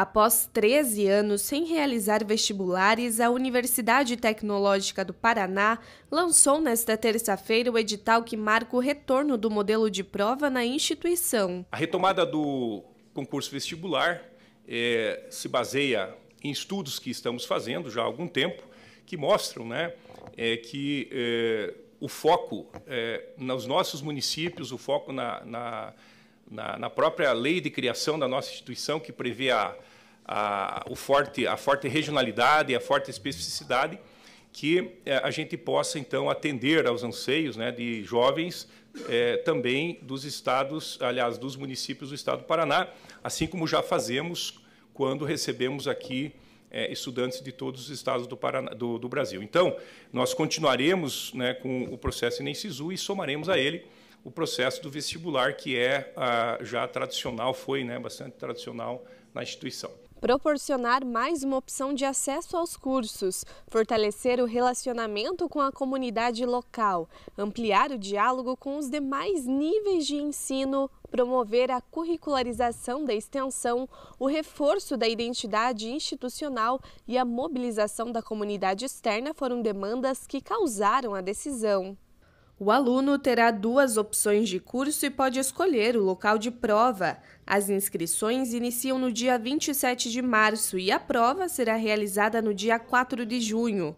Após 13 anos sem realizar vestibulares, a Universidade Tecnológica do Paraná lançou nesta terça-feira o edital que marca o retorno do modelo de prova na instituição. A retomada do concurso vestibular é, se baseia em estudos que estamos fazendo já há algum tempo, que mostram né, é, que é, o foco é, nos nossos municípios, o foco na, na na, na própria lei de criação da nossa instituição, que prevê a, a, o forte, a forte regionalidade, a forte especificidade, que eh, a gente possa, então, atender aos anseios né, de jovens é, também dos estados, aliás, dos municípios do estado do Paraná, assim como já fazemos quando recebemos aqui é, estudantes de todos os estados do, Paraná, do, do Brasil. Então, nós continuaremos né, com o processo Enem SISU e somaremos a ele o processo do vestibular, que é ah, já tradicional, foi né, bastante tradicional na instituição proporcionar mais uma opção de acesso aos cursos, fortalecer o relacionamento com a comunidade local, ampliar o diálogo com os demais níveis de ensino, promover a curricularização da extensão, o reforço da identidade institucional e a mobilização da comunidade externa foram demandas que causaram a decisão. O aluno terá duas opções de curso e pode escolher o local de prova. As inscrições iniciam no dia 27 de março e a prova será realizada no dia 4 de junho.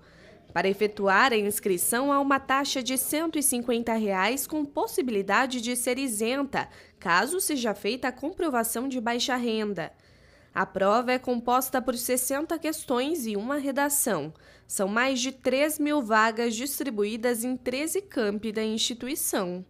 Para efetuar a inscrição, há uma taxa de R$ 150, reais, com possibilidade de ser isenta, caso seja feita a comprovação de baixa renda. A prova é composta por 60 questões e uma redação. São mais de 3 mil vagas distribuídas em 13 campi da instituição.